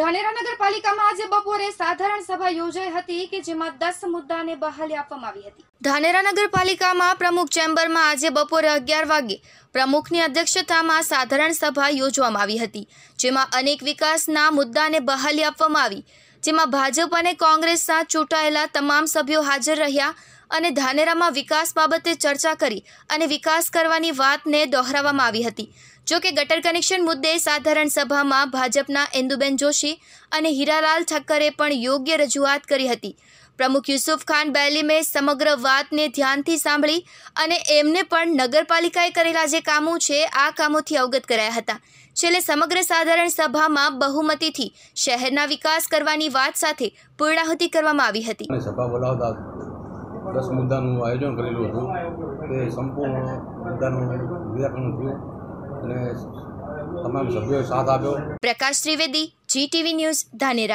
ધાનેરા નગરપાલિકામાં આજે બપોરે સાધારણ સભા યોજાઈ હતી કે જેમાં દસ મુદ્દાને બહાલી આપવામાં આવી હતી ધાનેરા નગરપાલિકામાં પ્રમુખ ચેમ્બરમાં આજે બપોરે અગિયાર વાગે પ્રમુખની અધ્યક્ષતામાં સાધારણ સભા યોજવામાં આવી હતી જેમાં અનેક વિકાસના મુદ્દાને બહાલી આપવામાં આવી જેમાં ભાજપ અને કોંગ્રેસના ચૂંટાયેલા તમામ સભ્યો હાજર રહ્યા અને ધાનેરામાં વિકાસ બાબતે ચર્ચા કરી અને વિકાસ કરવાની વાતને દોહરાવવામાં આવી હતી જોકે ગટર કનેક્શન મુદ્દે સાધારણ સભામાં ભાજપના ઇન્દુબેન જોશી અને હીરાલાલ ઠક્કરે પણ યોગ્ય રજૂઆત કરી હતી પ્રમુખ યુસુફ ખાન બેલીમે સમગ્ર વાતને ધ્યાનથી સાંભળી અને એમને પણ નગરપાલિકાએ કરેલા જે કામો છે આ કામોથી અવગત કરાયા હતા છેલ્લે સમગ્ર સાધારણ સભામાં બહુમતીથી શહેરના વિકાસ કરવાની વાત સાથે પૂર્ણાહુતિ કરવામાં આવી હતી સભા બોલાવતા દસ મુદ્દાનું આયોજન કરેલું હતું તે સંપૂર્ણ મુદ્દાનું નિરાકરણ થયું અને તમામ સભ્યોએ સાથ આપ્યો પ્રકાશ ત્રિવેદી જી ટીવી ન્યૂઝ ધાનેરા